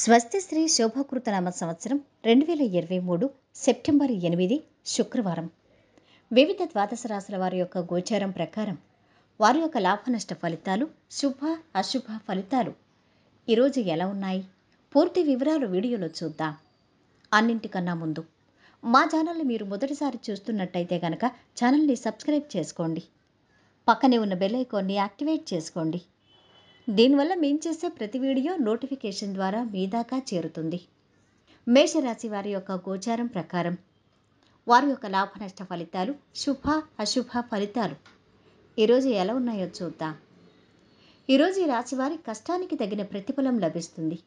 స్వస్తి శ్రీ శోభకృతనామ సంవత్సరం రెండు వేల ఇరవై మూడు సెప్టెంబర్ ఎనిమిది శుక్రవారం వివిధ ద్వాదశ రాశుల వారి యొక్క గోచారం ప్రకారం వారి యొక్క లాభనష్ట ఫలితాలు శుభ అశుభ ఫలితాలు ఈరోజు ఎలా ఉన్నాయి పూర్తి వివరాలు వీడియోలో చూద్దాం అన్నింటికన్నా ముందు మా ఛానల్ని మీరు మొదటిసారి చూస్తున్నట్టయితే కనుక ఛానల్ని సబ్స్క్రైబ్ చేసుకోండి పక్కనే ఉన్న బెల్ ఐకాన్ని యాక్టివేట్ చేసుకోండి దీనివల్ల మేము చేసే ప్రతి వీడియో నోటిఫికేషన్ ద్వారా మీ దాకా చేరుతుంది మేషరాశి వారి యొక్క గోచారం ప్రకారం వారి యొక్క లాభనష్ట ఫలితాలు శుభ అశుభ ఫలితాలు ఈరోజు ఎలా ఉన్నాయో చూద్దాం ఈరోజు ఈ రాశివారి కష్టానికి తగిన ప్రతిఫలం లభిస్తుంది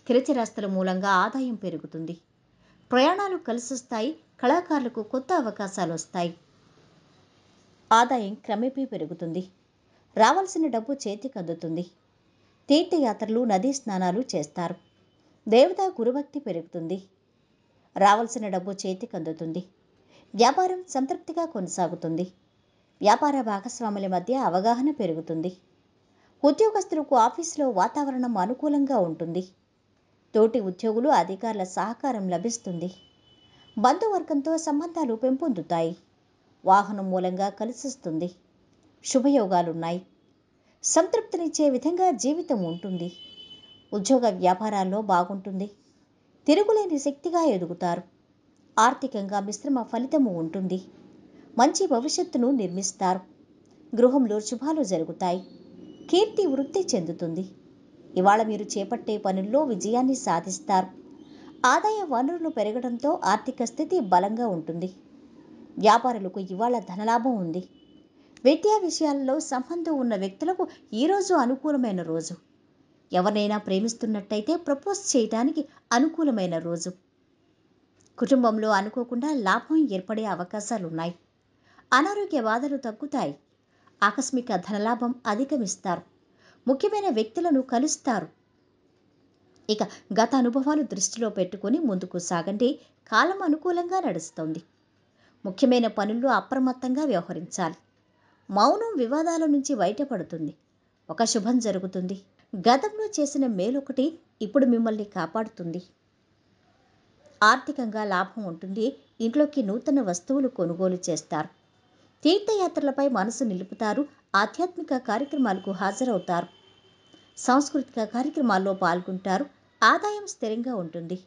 స్థిరచరాస్తుల మూలంగా ఆదాయం పెరుగుతుంది ప్రయాణాలు కలిసొస్తాయి కళాకారులకు కొత్త అవకాశాలు వస్తాయి ఆదాయం క్రమేపీ పెరుగుతుంది రావాల్సిన డబ్బు చేతికి అందుతుంది తీర్థయాత్రలు నదీ స్నానాలు చేస్తారు దేవతా గురుభక్తి పెరుగుతుంది రావాల్సిన డబ్బు చేతికి అందుతుంది వ్యాపారం సంతృప్తిగా కొనసాగుతుంది వ్యాపార భాగస్వాముల మధ్య అవగాహన పెరుగుతుంది ఉద్యోగస్తులకు ఆఫీసులో వాతావరణం అనుకూలంగా ఉంటుంది తోటి ఉద్యోగులు అధికారుల సహకారం లభిస్తుంది బంధువర్గంతో సంబంధాలు పెంపొందుతాయి వాహనం మూలంగా కలిసిస్తుంది శుభయోగాలున్నాయి సంతృప్తినిచ్చే విధంగా జీవితం ఉంటుంది ఉద్యోగ వ్యాపారాల్లో బాగుంటుంది తిరుగులేని శక్తిగా ఎదుగుతారు ఆర్థికంగా మిశ్రమ ఫలితము ఉంటుంది మంచి భవిష్యత్తును నిర్మిస్తారు గృహంలో శుభాలు జరుగుతాయి కీర్తి వృద్ధి చెందుతుంది ఇవాళ మీరు చేపట్టే పనుల్లో విజయాన్ని సాధిస్తారు ఆదాయ వనరులు పెరగడంతో ఆర్థిక స్థితి బలంగా ఉంటుంది వ్యాపారులకు ఇవాళ ధనలాభం ఉంది విద్యా విషయాలలో సంబంధం ఉన్న వ్యక్తులకు ఈరోజు అనుకూలమైన రోజు ఎవరినైనా ప్రేమిస్తున్నట్టయితే ప్రపోజ్ చేయడానికి అనుకూలమైన రోజు కుటుంబంలో అనుకోకుండా లాభం ఏర్పడే అవకాశాలున్నాయి అనారోగ్య బాధలు తగ్గుతాయి ఆకస్మిక ధనలాభం అధిగమిస్తారు ముఖ్యమైన వ్యక్తులను కలుస్తారు ఇక గత అనుభవాలు దృష్టిలో పెట్టుకుని ముందుకు సాగండి కాలం అనుకూలంగా నడుస్తుంది ముఖ్యమైన పనుల్లో అప్రమత్తంగా వ్యవహరించాలి మౌనం వివాదాల నుంచి బయటపడుతుంది ఒక శుభం జరుగుతుంది గతంలో చేసిన మేలొకటి ఇప్పుడు మిమ్మల్ని కాపాడుతుంది ఆర్థికంగా లాభం ఉంటుంది ఇంట్లోకి నూతన వస్తువులు కొనుగోలు చేస్తారు తీర్థయాత్రలపై మనసు నిలుపుతారు ఆధ్యాత్మిక కార్యక్రమాలకు హాజరవుతారు సాంస్కృతిక కార్యక్రమాల్లో పాల్గొంటారు ఆదాయం స్థిరంగా ఉంటుంది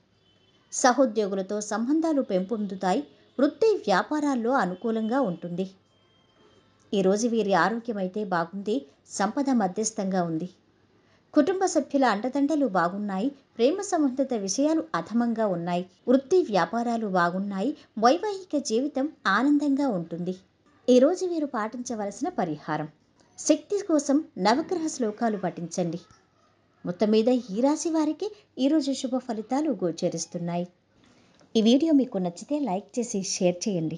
సహోద్యోగులతో సంబంధాలు పెంపొందుతాయి వృత్తి వ్యాపారాల్లో అనుకూలంగా ఉంటుంది ఈరోజు వీరి ఆరోగ్యం అయితే బాగుంది సంపద మధ్యస్థంగా ఉంది కుటుంబ సభ్యుల అండదండలు బాగున్నాయి ప్రేమ సంబంధిత విషయాలు అధమంగా ఉన్నాయి వృత్తి వ్యాపారాలు బాగున్నాయి వైవాహిక జీవితం ఆనందంగా ఉంటుంది ఈరోజు వీరు పాటించవలసిన పరిహారం శక్తి కోసం నవగ్రహ శ్లోకాలు పఠించండి మొత్తం మీద ఈ రాశి వారికి ఈరోజు శుభ ఫలితాలు గోచరిస్తున్నాయి ఈ వీడియో మీకు నచ్చితే లైక్ చేసి షేర్ చేయండి